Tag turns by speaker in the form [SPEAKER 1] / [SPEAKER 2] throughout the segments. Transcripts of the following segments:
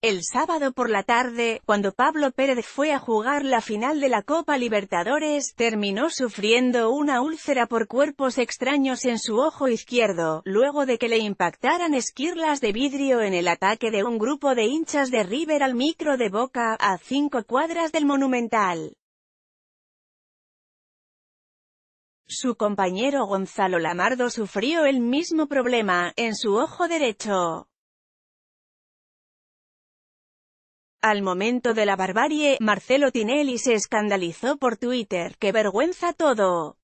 [SPEAKER 1] El sábado por la tarde, cuando Pablo Pérez fue a jugar la final de la Copa Libertadores, terminó sufriendo una úlcera por cuerpos extraños en su ojo izquierdo, luego de que le impactaran esquirlas de vidrio en el ataque de un grupo de hinchas de River al micro de Boca, a cinco cuadras del Monumental. Su compañero Gonzalo Lamardo sufrió el mismo problema, en su ojo derecho. Al momento de la barbarie, Marcelo Tinelli se escandalizó por Twitter, ¡qué vergüenza todo!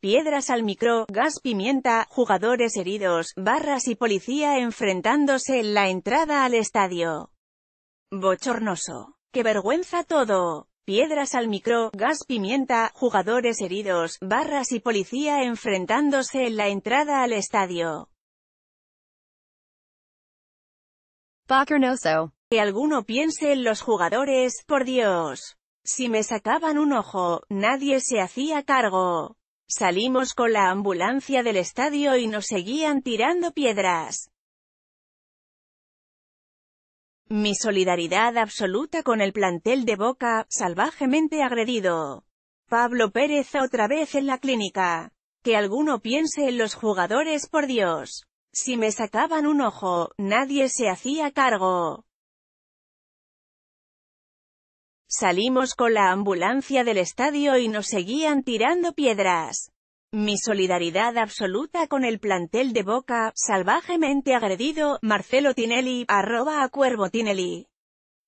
[SPEAKER 1] Piedras al micro, gas pimienta, jugadores heridos, barras y policía enfrentándose en la entrada al estadio. Bochornoso. ¡Qué vergüenza todo! Piedras al micro, gas pimienta, jugadores heridos, barras y policía enfrentándose en la entrada al estadio. Bochornoso. Que alguno piense en los jugadores, por Dios. Si me sacaban un ojo, nadie se hacía cargo. Salimos con la ambulancia del estadio y nos seguían tirando piedras. Mi solidaridad absoluta con el plantel de Boca, salvajemente agredido. Pablo Pérez otra vez en la clínica. Que alguno piense en los jugadores por Dios. Si me sacaban un ojo, nadie se hacía cargo. Salimos con la ambulancia del estadio y nos seguían tirando piedras. Mi solidaridad absoluta con el plantel de Boca, salvajemente agredido, Marcelo Tinelli, arroba a Cuervo Tinelli.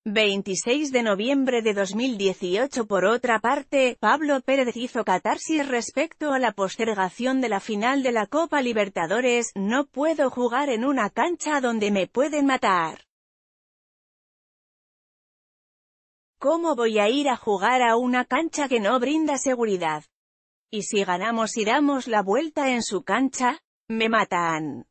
[SPEAKER 1] 26 de noviembre de 2018 Por otra parte, Pablo Pérez hizo catarsis respecto a la postergación de la final de la Copa Libertadores, no puedo jugar en una cancha donde me pueden matar. ¿Cómo voy a ir a jugar a una cancha que no brinda seguridad? ¿Y si ganamos y damos la vuelta en su cancha? Me matan.